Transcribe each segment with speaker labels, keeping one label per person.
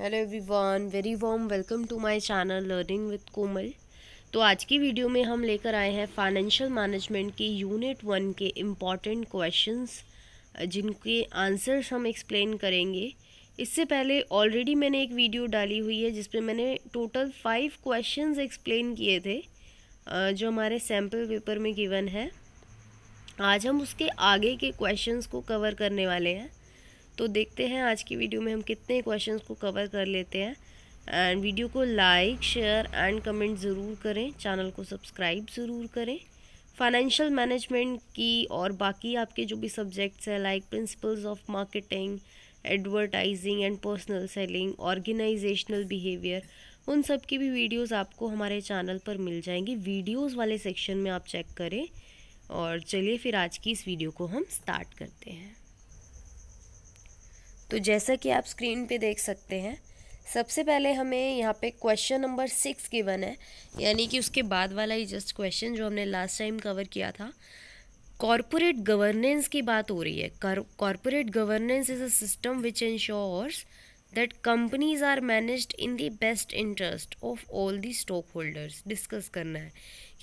Speaker 1: hello everyone very warm welcome to my channel learning with Komal तो आज की video में हम लेकर आए हैं फाइनेंशियल मैनेजमेंट के यूनिट वन के इम्पॉर्टेंट क्वेश्चंस जिनके आंसर्स हम एक्सप्लेन करेंगे इससे पहले ऑलरेडी मैंने एक वीडियो डाली हुई है जिसपे मैंने टोटल फाइव क्वेश्चन एक्सप्लेन किए थे जो हमारे सैम्पल पेपर में गिवन है आज हम उसके आगे के क्वेश्चन को कवर करने वाले हैं तो देखते हैं आज की वीडियो में हम कितने क्वेश्चंस को कवर कर लेते हैं एंड वीडियो को लाइक शेयर एंड कमेंट ज़रूर करें चैनल को सब्सक्राइब ज़रूर करें फाइनेंशियल मैनेजमेंट की और बाकी आपके जो भी सब्जेक्ट्स हैं like principles of marketing advertising and personal selling organisational behaviour उन सब की भी वीडियोस आपको हमारे चैनल पर मिल जाएंगी वीडियोस वाले सेक्शन में आप चेक करें और चलिए फिर आज की इस वीडियो को हम स्टार्ट करते हैं तो जैसा कि आप स्क्रीन पे देख सकते हैं सबसे पहले हमें यहाँ पे क्वेश्चन नंबर सिक्स गिवन है यानी कि उसके बाद वाला ही जस्ट क्वेश्चन जो हमने लास्ट टाइम कवर किया था कॉरपोरेट गवर्नेंस की बात हो रही है corporate governance is a system which ensures that companies are managed in the best interest of all the stockholders discuss करना है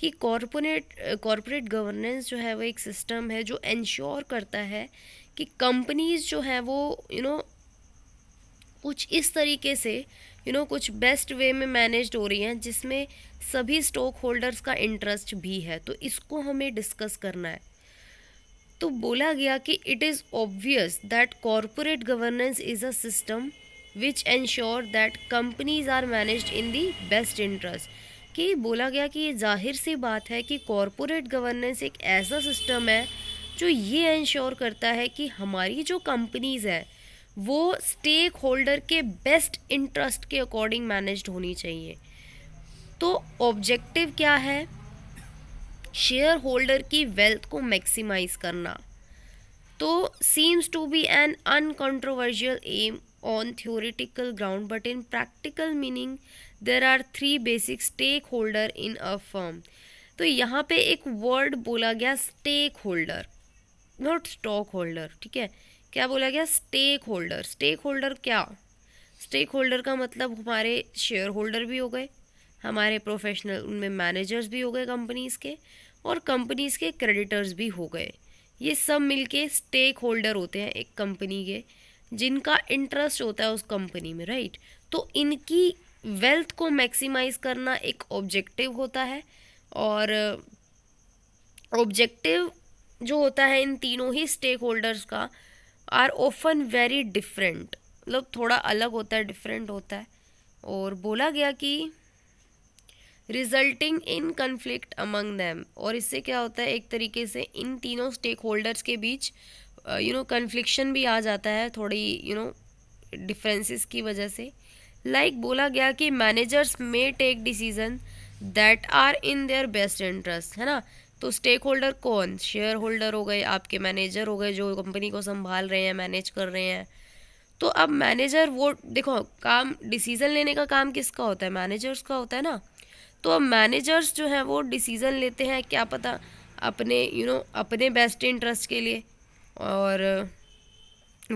Speaker 1: कि कॉरपोरेट कॉरपोरेट गवर्नेंस जो है वो एक सिस्टम है जो इंश्योर करता है कि कंपनीज जो है वो यू you नो know, कुछ इस तरीके से यू you नो know, कुछ बेस्ट वे में मैनेज हो रही हैं जिसमें सभी स्टॉक होल्डर्स का इंटरेस्ट भी है तो इसको हमें डिस्कस करना है तो बोला गया कि it is obvious that corporate governance is a system which ensure that companies are manage in the best interest कि बोला गया कि ये जाहिर सी बात है कि कॉरपोरेट गवर्नेंस एक ऐसा सिस्टम है जो ये इंश्योर करता है कि हमारी जो कंपनीज़ हैं वो स्टेक होल्डर के बेस्ट इंटरेस्ट के अकॉर्डिंग मैनेज्ड होनी चाहिए तो ऑब्जेक्टिव क्या है शेयर होल्डर की वेल्थ को मैक्सिमाइज करना तो seems to be an uncontroversial aim on theoretical ground but in practical meaning there are three basic stakeholder in a firm तो यहाँ पे एक वर्ड बोला गया stakeholder not stockholder ठीक है क्या बोला गया स्टेक होल्डर स्टेक होल्डर क्या स्टेक होल्डर का मतलब हमारे शेयर होल्डर भी हो गए हमारे प्रोफेशनल उनमें मैनेजर्स भी हो गए कंपनीज़ के और कंपनीज़ के क्रेडिटर्स भी हो गए ये सब मिलके स्टेक होल्डर होते हैं एक कंपनी के जिनका इंटरेस्ट होता है उस कंपनी में राइट तो इनकी वेल्थ को मैक्सिमाइज करना एक ऑब्जेक्टिव होता है और ऑब्जेक्टिव जो होता है इन तीनों ही स्टेक होल्डर्स का आर ओफन वेरी डिफरेंट मतलब थोड़ा अलग होता है डिफरेंट होता है और बोला गया कि resulting in conflict among them और इससे क्या होता है एक तरीके से इन तीनों स्टेक होल्डर्स के बीच यू नो कन्फ्लिक्शन भी आ जाता है थोड़ी यू नो डिफरेंसेस की वजह से लाइक like, बोला गया कि managers may take decision that are in their best interest है ना तो स्टेक होल्डर कौन शेयर होल्डर हो गए आपके मैनेजर हो गए जो कंपनी को संभाल रहे हैं मैनेज कर रहे हैं तो अब मैनेजर वो देखो काम डिसीज़न लेने का काम किसका होता है मैनेजर्स का होता है ना तो अब मैनेजर्स जो हैं वो डिसीज़न लेते हैं क्या पता अपने यू you नो know, अपने बेस्ट इंटरेस्ट के लिए और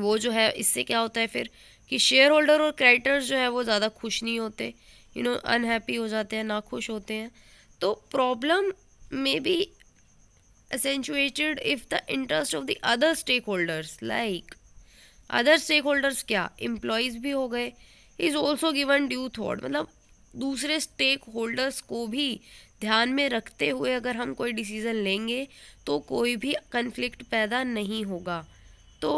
Speaker 1: वो जो है इससे क्या होता है फिर कि शेयर होल्डर और क्रेडिटर्स जो है वो ज़्यादा खुश नहीं होते यू नो अनहैप्पी हो जाते हैं ना खुश होते हैं तो प्रॉब्लम में भी accentuated if the interest of the other stakeholders like other stakeholders क्या एम्प्लॉयज़ भी हो गए is also given due thought मतलब दूसरे स्टेक होल्डर्स को भी ध्यान में रखते हुए अगर हम कोई डिसीज़न लेंगे तो कोई भी कन्फ्लिक्ट पैदा नहीं होगा तो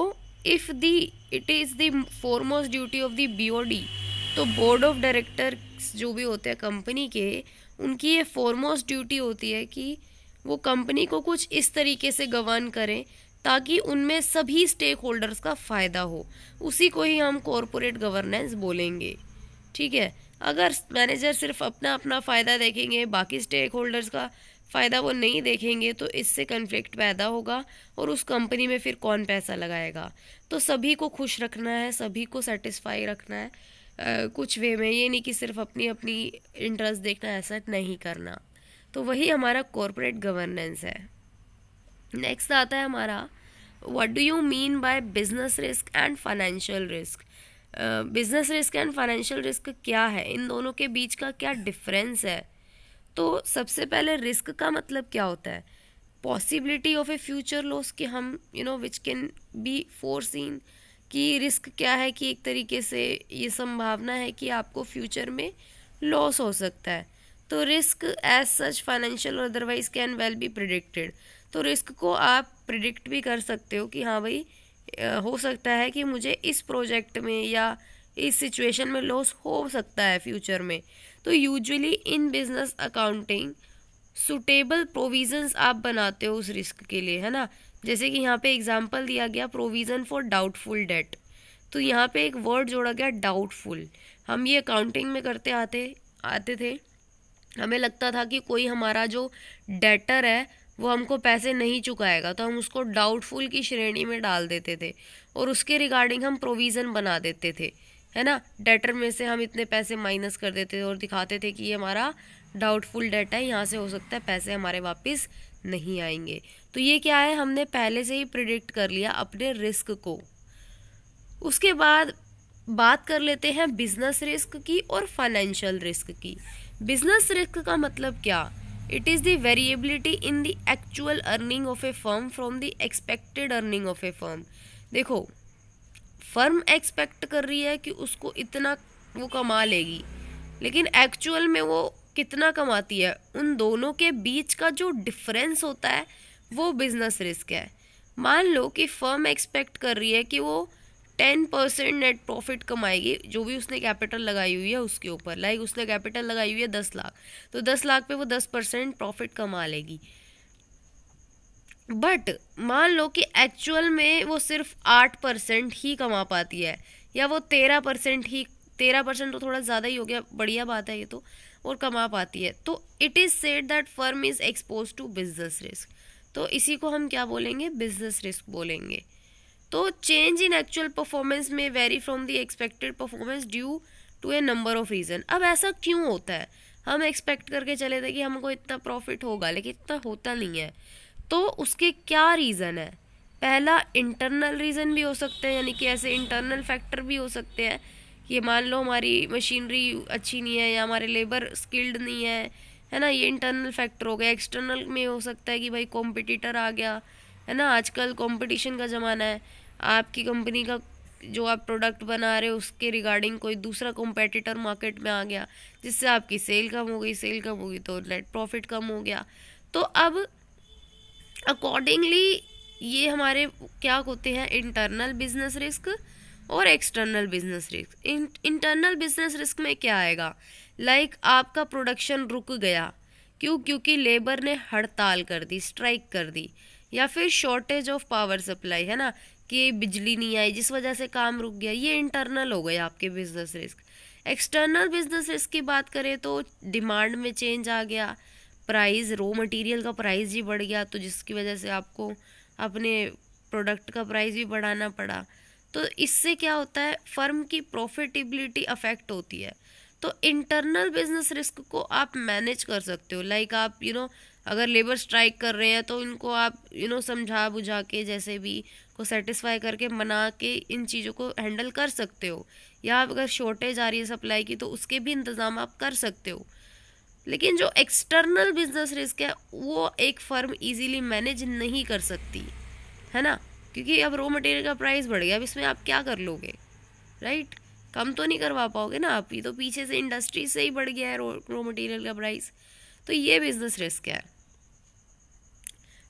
Speaker 1: if the it is the foremost duty of the BOD तो बोर्ड ऑफ डायरेक्टर्स जो भी होते हैं कंपनी के उनकी ये फॉरमोस्ट ड्यूटी होती है कि वो कंपनी को कुछ इस तरीके से गवर्न करें ताकि उनमें सभी स्टेक होल्डर्स का फ़ायदा हो उसी को ही हम कॉरपोरेट गवर्नेंस बोलेंगे ठीक है अगर मैनेजर सिर्फ अपना अपना फ़ायदा देखेंगे बाकी स्टेक होल्डर्स का फ़ायदा वो नहीं देखेंगे तो इससे कन्फ्लिक्ट पैदा होगा और उस कंपनी में फिर कौन पैसा लगाएगा तो सभी को खुश रखना है सभी को सेटिस्फाई रखना है आ, कुछ वे में ये नहीं कि सिर्फ अपनी अपनी इंटरेस्ट देखना ऐसा नहीं करना तो वही हमारा कॉरपोरेट गवर्नेंस है नेक्स्ट आता है हमारा what do you mean by business risk and financial risk business risk and financial risk क्या है इन दोनों के बीच का क्या डिफरेंस है तो सबसे पहले रिस्क का मतलब क्या होता है possibility of a future loss कि हम you know which can be foreseen कि रिस्क क्या है कि एक तरीके से ये संभावना है कि आपको फ्यूचर में लॉस हो सकता है तो रिस्क एज सच फाइनेंशियल और otherwise can well be predicted तो रिस्क को आप प्रिडिक्ट भी कर सकते हो कि हाँ भाई हो सकता है कि मुझे इस प्रोजेक्ट में या इस सिचुएशन में लॉस हो सकता है फ्यूचर में तो usually in business accounting suitable provisions आप बनाते हो उस रिस्क के लिए है ना जैसे कि यहाँ पे एग्जांपल दिया गया प्रोविज़न फॉर डाउटफुल डेट तो यहाँ पे एक वर्ड जोड़ा गया डाउटफुल हम ये अकाउंटिंग में करते आते आते थे हमें लगता था कि कोई हमारा जो डेटर है वो हमको पैसे नहीं चुकाएगा तो हम उसको डाउटफुल की श्रेणी में डाल देते थे और उसके रिगार्डिंग हम प्रोविज़न बना देते थे है ना डेटर में से हम इतने पैसे माइनस कर देते थे और दिखाते थे कि ये हमारा डाउटफुल डेटा है यहाँ से हो सकता है पैसे हमारे वापस नहीं आएंगे तो ये क्या है हमने पहले से ही प्रिडिक्ट कर लिया अपने रिस्क को उसके बाद बात कर लेते हैं बिजनेस रिस्क की और फाइनेंशियल रिस्क की बिजनेस रिस्क का मतलब क्या it is the variability in the actual earning of a firm from the expected earning of a firm देखो फर्म एक्सपेक्ट कर रही है कि उसको इतना वो कमा लेगी लेकिन एक्चुअल में वो कितना कमाती है उन दोनों के बीच का जो डिफरेंस होता है वो बिजनेस रिस्क है मान लो कि फर्म एक्सपेक्ट कर रही है कि वो टेन परसेंट नेट प्रॉफिट कमाएगी जो भी उसने कैपिटल लगाई हुई है उसके ऊपर लाइक उसने कैपिटल लगाई हुई है दस लाख तो दस लाख पे वो दस परसेंट प्रॉफिट कमा लेगी बट मान लो कि एक्चुअल में वो सिर्फ आठ परसेंट ही कमा पाती है या वो तेरह परसेंट ही तेरह परसेंट तो थोड़ा ज़्यादा ही हो गया बढ़िया बात है ये तो और कमा पाती है तो it is said that firm is expose to business risk तो इसी को हम क्या बोलेंगे बिजनेस रिस्क बोलेंगे तो चेंज इन एक्चुअल परफॉर्मेंस में vary from the expected performance due to a number of reason अब ऐसा क्यों होता है हम एक्सपेक्ट करके चले थे कि हमको इतना प्रॉफिट होगा लेकिन इतना होता नहीं है तो उसके क्या रीज़न है पहला इंटरनल रीज़न भी हो सकते हैं यानी कि ऐसे इंटरनल फैक्टर भी हो सकते हैं कि मान लो हमारी मशीनरी अच्छी नहीं है या हमारे लेबर स्किल्ड नहीं है है ना ये इंटरनल फैक्टर हो गया एक्सटर्नल में हो सकता है कि भाई कॉम्पिटिटर आ गया है ना आजकल कंपटीशन का ज़माना है आपकी कंपनी का जो आप प्रोडक्ट बना रहे हो उसके रिगार्डिंग कोई दूसरा कॉम्पिटिटर मार्केट में आ गया जिससे आपकी सेल कम हो गई सेल कम होगी तो नेट प्रॉफिट कम हो गया तो अब अकॉर्डिंगली ये हमारे क्या होते हैं इंटरनल बिजनेस रिस्क और external business risk internal business risk में क्या आएगा लाइक like, आपका प्रोडक्शन रुक गया क्यों क्योंकि लेबर ने हड़ताल कर दी स्ट्राइक कर दी या फिर शॉर्टेज ऑफ पावर सप्लाई है ना कि बिजली नहीं आई जिस वजह से काम रुक गया ये इंटरनल हो गए आपके business risk external business risk की बात करें तो डिमांड में चेंज आ गया प्राइस रॉ मटेरियल का प्राइस ही बढ़ गया तो जिसकी वजह से आपको अपने प्रोडक्ट का प्राइस भी बढ़ाना पड़ा तो इससे क्या होता है फर्म की प्रॉफिटेबिलिटी अफेक्ट होती है तो इंटरनल बिजनेस रिस्क को आप मैनेज कर सकते हो लाइक आप यू you नो know, अगर लेबर स्ट्राइक कर रहे हैं तो इनको आप यू नो समझा बुझा के जैसे भी को सेटिस्फाई करके मना के इन चीज़ों को हैंडल कर सकते हो या अगर शॉर्टेज आ रही है सप्लाई की तो उसके भी इंतज़ाम आप कर सकते हो लेकिन जो एक्सटर्नल बिजनेस रिस्क है वो एक फर्म इजीली मैनेज नहीं कर सकती है ना क्योंकि अब रॉ मटेरियल का प्राइस बढ़ गया अब इसमें आप क्या कर लोगे राइट कम तो नहीं करवा पाओगे ना आप ये तो पीछे से इंडस्ट्री से ही बढ़ गया है रॉ मटेरियल का प्राइस तो ये बिज़नेस रिस्क है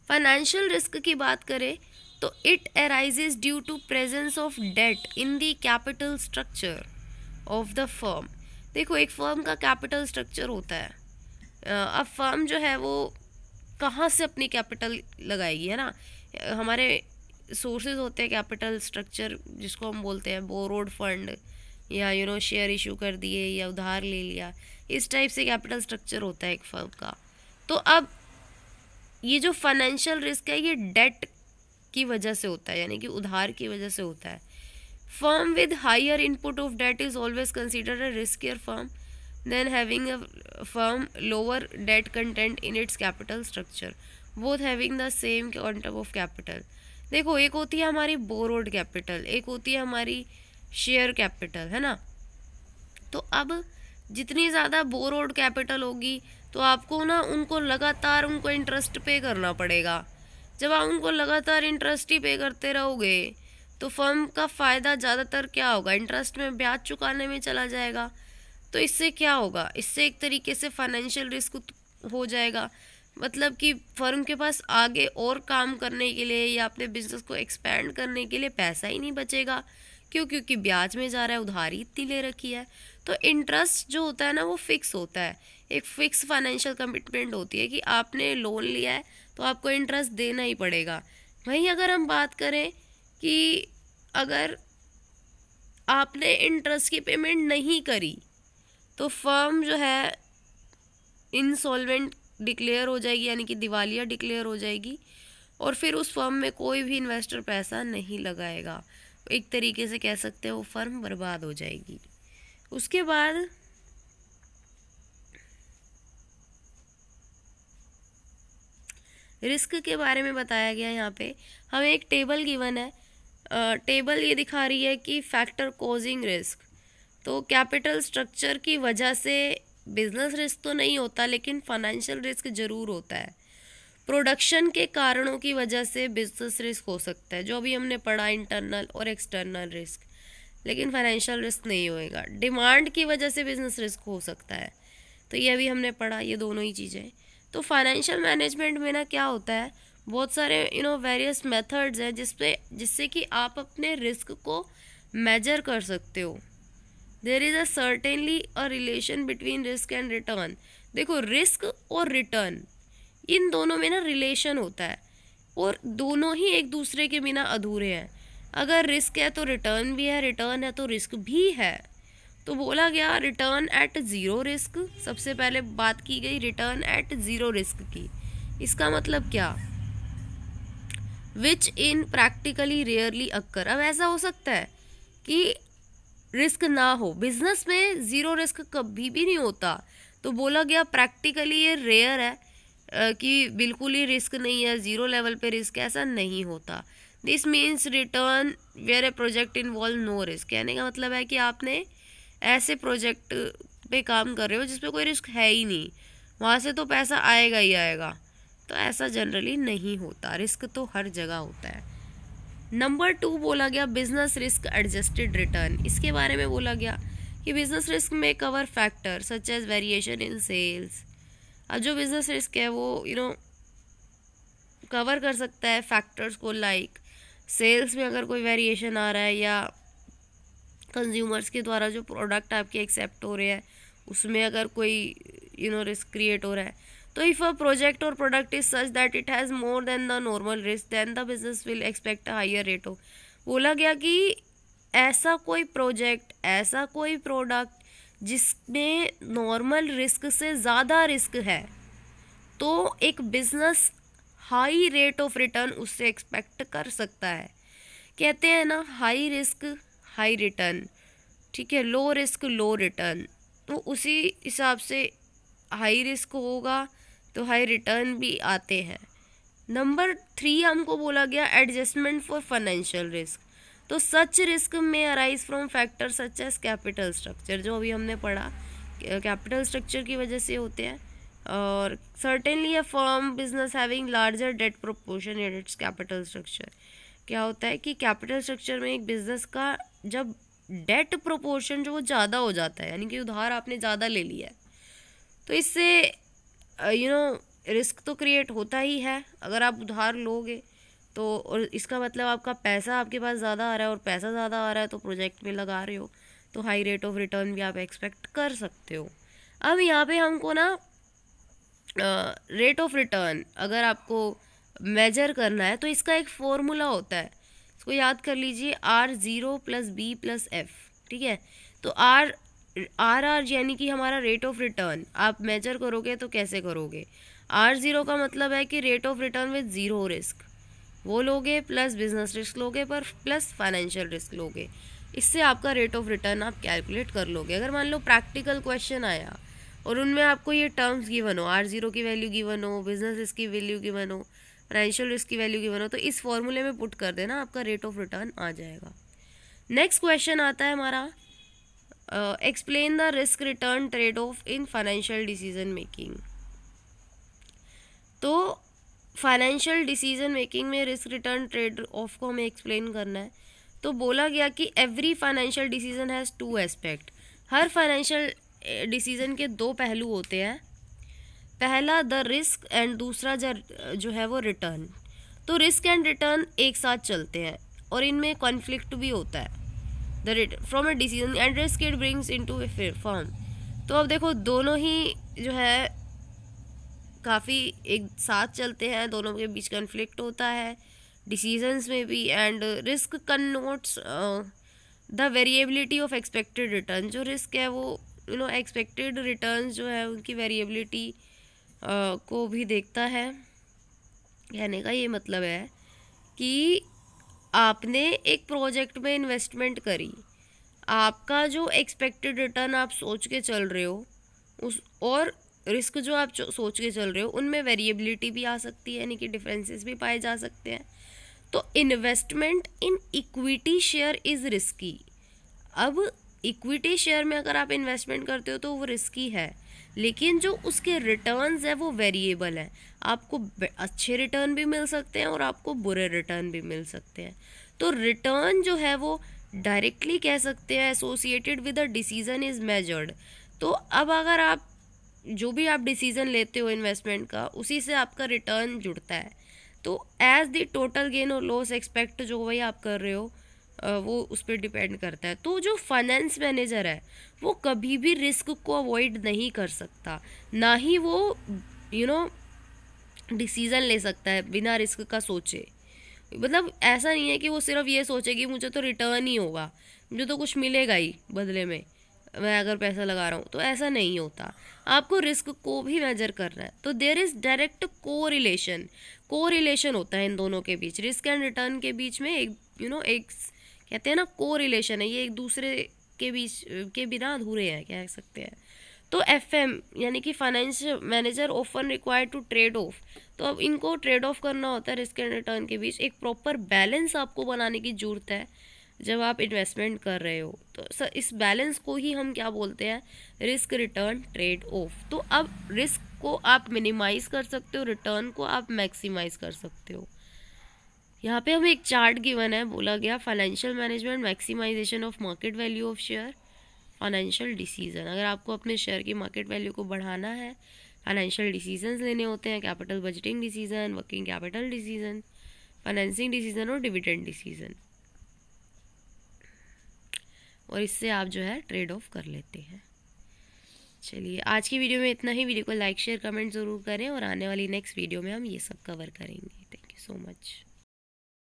Speaker 1: फाइनेंशियल रिस्क की बात करें तो it arises due to presence of debt in the capital structure of the firm देखो एक फर्म का कैपिटल स्ट्रक्चर होता है अब फर्म जो है वो कहाँ से अपनी कैपिटल लगाएगी है ना हमारे सोर्सेज होते हैं कैपिटल स्ट्रक्चर जिसको हम बोलते हैं बोरोड फंड या यू नो शेयर इशू कर दिए या उधार ले लिया इस टाइप से कैपिटल स्ट्रक्चर होता है एक फर्म का तो अब ये जो फाइनेंशियल रिस्क है ये डेट की वजह से होता है यानी कि उधार की वजह से होता है firm with higher input of debt is always consider a riskier firm than having a firm lower debt content in its capital structure both having the same quantum of capital देखो एक होती है हमारी बोरोड कैपिटल एक होती है हमारी share capital है ना तो अब जितनी ज़्यादा बोरोड कैपिटल होगी तो आपको ना उनको लगातार उनको इंटरेस्ट पे करना पड़ेगा जब आप उनको लगातार इंटरेस्ट ही पे करते रहोगे तो फर्म का फ़ायदा ज़्यादातर क्या होगा इंटरेस्ट में ब्याज चुकाने में चला जाएगा तो इससे क्या होगा इससे एक तरीके से फाइनेंशियल रिस्क हो जाएगा मतलब कि फर्म के पास आगे और काम करने के लिए या अपने बिजनेस को एक्सपेंड करने के लिए पैसा ही नहीं बचेगा क्यों क्योंकि ब्याज में जा रहा है उधारी इतनी ले रखी है तो इंटरेस्ट जो होता है ना वो फिक्स होता है एक फ़िक्स फाइनेंशियल कमिटमेंट होती है कि आपने लोन लिया है तो आपको इंटरेस्ट देना ही पड़ेगा वहीं अगर हम बात करें कि अगर आपने इंटरेस्ट की पेमेंट नहीं करी तो फर्म जो है इंसॉल्वेंट डिक्लेयर हो जाएगी यानी कि दिवालिया डिक्लेयर हो जाएगी और फिर उस फर्म में कोई भी इन्वेस्टर पैसा नहीं लगाएगा एक तरीके से कह सकते हैं वो फर्म बर्बाद हो जाएगी उसके बाद रिस्क के बारे में बताया गया यहाँ पे हमें एक टेबल गिवन है टेबल ये दिखा रही है कि फैक्टर कोजिंग रिस्क तो कैपिटल स्ट्रक्चर की वजह से बिजनेस रिस्क तो नहीं होता लेकिन फाइनेंशियल रिस्क ज़रूर होता है प्रोडक्शन के कारणों की वजह से बिजनेस रिस्क हो सकता है जो अभी हमने पढ़ा इंटरनल और एक्सटर्नल रिस्क लेकिन फाइनेंशियल रिस्क नहीं होएगा डिमांड की वजह से बिजनेस रिस्क हो सकता है तो ये अभी हमने पढ़ा ये दोनों ही चीज़ें तो फाइनेंशियल मैनेजमेंट में ना क्या होता है बहुत सारे यू नो वेरियस मेथड्स हैं जिस पे जिससे कि आप अपने रिस्क को मेजर कर सकते हो there is a certainly a relation between risk and return देखो रिस्क और रिटर्न इन दोनों में ना रिलेशन होता है और दोनों ही एक दूसरे के बिना अधूरे हैं अगर रिस्क है तो रिटर्न भी है रिटर्न है तो रिस्क भी है तो बोला गया रिटर्न एट ज़ीरो रिस्क सबसे पहले बात की गई रिटर्न एट ज़ीरो रिस्क की इसका मतलब क्या which in practically rarely occur अब ऐसा हो सकता है कि रिस्क ना हो बिजनेस में ज़ीरो रिस्क कभी भी नहीं होता तो बोला गया प्रैक्टिकली ये रेयर है कि बिल्कुल ही रिस्क नहीं है ज़ीरो लेवल पे रिस्क ऐसा नहीं होता this means return where a project involve no risk कहने का मतलब है कि आपने ऐसे प्रोजेक्ट पे काम कर रहे हो जिसमें कोई रिस्क है ही नहीं वहाँ से तो पैसा आएगा ही आएगा तो ऐसा जनरली नहीं होता रिस्क तो हर जगह होता है नंबर टू बोला गया बिजनेस रिस्क एडजस्टेड रिटर्न इसके बारे में बोला गया कि बिजनेस रिस्क में cover factor such as variation in sales अब जो बिजनेस रिस्क है वो यू नो कवर कर सकता है फैक्टर्स को लाइक like, सेल्स में अगर कोई वेरिएशन आ रहा है या कंज्यूमर्स के द्वारा जो प्रोडक्ट आपके एक्सेप्ट हो रहे हैं उसमें अगर कोई यू नो रिस्क क्रिएट हो रहा है तो इफ़ अ प्रोजेक्ट और product is such that it has more than the normal risk then the business will expect a higher rate of बोला गया कि ऐसा कोई प्रोजेक्ट ऐसा कोई प्रोडक्ट जिसमें नॉर्मल रिस्क से ज़्यादा रिस्क है तो एक business high rate of return उससे एक्सपेक्ट कर सकता है कहते हैं ना हाई रिस्क हाई रिटर्न ठीक है लो रिस्क लो रिटर्न तो उसी हिसाब से हाई रिस्क होगा तो हाई रिटर्न भी आते हैं नंबर थ्री हमको बोला गया एडजस्टमेंट फॉर फाइनेंशियल रिस्क तो such risk may arise from factor such as capital structure जो अभी हमने पढ़ा कैपिटल स्ट्रक्चर की वजह से होते हैं और certainly a firm business having larger debt proportion in its capital structure क्या होता है कि कैपिटल स्ट्रक्चर में एक बिज़नेस का जब डेट प्रोपोर्शन जो वो ज़्यादा हो जाता है यानी कि उधार आपने ज़्यादा ले लिया है तो इससे यू नो रिस्क तो क्रिएट होता ही है अगर आप उधार लोगे तो और इसका मतलब आपका पैसा आपके पास ज़्यादा आ रहा है और पैसा ज़्यादा आ रहा है तो प्रोजेक्ट में लगा रहे हो तो हाई रेट ऑफ रिटर्न भी आप एक्सपेक्ट कर सकते हो अब यहाँ पे हमको ना रेट ऑफ रिटर्न अगर आपको मेजर करना है तो इसका एक फॉर्मूला होता है इसको याद कर लीजिए R zero plus B plus F ठीक है तो आर आर आर यानी कि हमारा रेट ऑफ रिटर्न आप मेजर करोगे तो कैसे करोगे आर ज़ीरो का मतलब है कि rate of return with zero risk वो लोगे प्लस बिजनेस रिस्क लोगे पर प्लस फाइनेंशियल रिस्क लोगे इससे आपका रेट ऑफ रिटर्न आप कैलकुलेट कर लोगे अगर मान लो प्रैक्टिकल क्वेश्चन आया और उनमें आपको ये टर्म्स गिवन हो आर ज़ीरो की वैल्यू गिवन हो बिजनेस इसकी वैल्यू गिवन हो फाइनेंशियल रिस्क की वैल्यू गिवन हो तो इस फॉर्मूले में पुट कर देना आपका रेट ऑफ रिटर्न आ जाएगा नेक्स्ट क्वेश्चन आता है हमारा explain the risk return trade off in financial decision making तो फाइनेंशियल डिसीजन मेकिंग में रिस्क रिटर्न ट्रेड ऑफ को हमें एक्सप्लेन करना है तो बोला गया कि every financial decision has two aspect हर फाइनेंशियल डिसीजन के दो पहलू होते हैं पहला द रिस्क एंड दूसरा जो है वो रिटर्न तो रिस्क एंड रिटर्न एक साथ चलते हैं और इनमें कॉन्फ्लिक्ट भी होता है the return from a decision and risk it brings in to form तो अब देखो दोनों ही जो है काफ़ी एक साथ चलते हैं दोनों के बीच कन्फ्लिक्ट होता है डिसीजंस में भी and risk notes the variability of expected return जो रिस्क है वो यू नो एक्सपेक्टेड रिटर्न जो है उनकी वेरिएबिलिटी को भी देखता है कहने का ये मतलब है कि आपने एक प्रोजेक्ट में इन्वेस्टमेंट करी आपका जो एक्सपेक्टेड रिटर्न आप सोच के चल रहे हो उस और रिस्क जो आप सोच के चल रहे हो उनमें वेरिएबिलिटी भी आ सकती है यानी कि डिफरेंसेस भी पाए जा सकते हैं तो investment in equity share is risky अब इक्विटी शेयर में अगर आप इन्वेस्टमेंट करते हो तो वो रिस्की है लेकिन जो उसके रिटर्न है वो वेरिएबल हैं आपको अच्छे रिटर्न भी मिल सकते हैं और आपको बुरे रिटर्न भी मिल सकते हैं तो रिटर्न जो है वो डायरेक्टली कह सकते हैं associated with a decision is measured तो अब अगर आप जो भी आप डिसीजन लेते हो इन्वेस्टमेंट का उसी से आपका रिटर्न जुड़ता है तो एज द टोटल गेन और लॉस एक्सपेक्ट जो भाई आप कर रहे हो वो उस पर डिपेंड करता है तो जो फाइनेंस मैनेजर है वो कभी भी रिस्क को अवॉइड नहीं कर सकता ना ही वो यू नो डिसीज़न ले सकता है बिना रिस्क का सोचे मतलब ऐसा नहीं है कि वो सिर्फ ये सोचे कि मुझे तो रिटर्न ही होगा मुझे तो कुछ मिलेगा ही बदले में मैं अगर पैसा लगा रहा हूँ तो ऐसा नहीं होता आपको रिस्क को भी मेजर करना है तो there is direct correlation correlation होता है इन दोनों के बीच रिस्क एंड रिटर्न के बीच में एक यू you नो know, एक कहते हैं ना को रिलेशन है ये एक दूसरे के बीच के बिना अधूरे हैं कह सकते हैं तो एफ एम यानी कि financial manager often required to trade off तो अब इनको ट्रेड ऑफ करना होता है रिस्क एंड रिटर्न के बीच एक प्रॉपर बैलेंस आपको बनाने की ज़रूरत है जब आप इन्वेस्टमेंट कर रहे हो तो सर इस बैलेंस को ही हम क्या बोलते हैं रिस्क रिटर्न ट्रेड ऑफ तो अब रिस्क को आप मिनिमाइज़ कर सकते हो रिटर्न को आप मैक्सिमाइज़ कर सकते हो यहाँ पे हमें एक चार्ट गिवन है बोला गया financial management maximization of market value of share financial decision अगर आपको अपने शेयर की मार्केट वैल्यू को बढ़ाना है फाइनेंशियल डिसीजन लेने होते हैं capital budgeting decision working capital decision financing decision और डिविडेंड डिसीजन और इससे आप जो है ट्रेड ऑफ कर लेते हैं चलिए आज की वीडियो में इतना ही वीडियो को लाइक शेयर कमेंट ज़रूर करें और आने वाली नेक्स्ट वीडियो में हम ये सब कवर करेंगे थैंक यू सो मच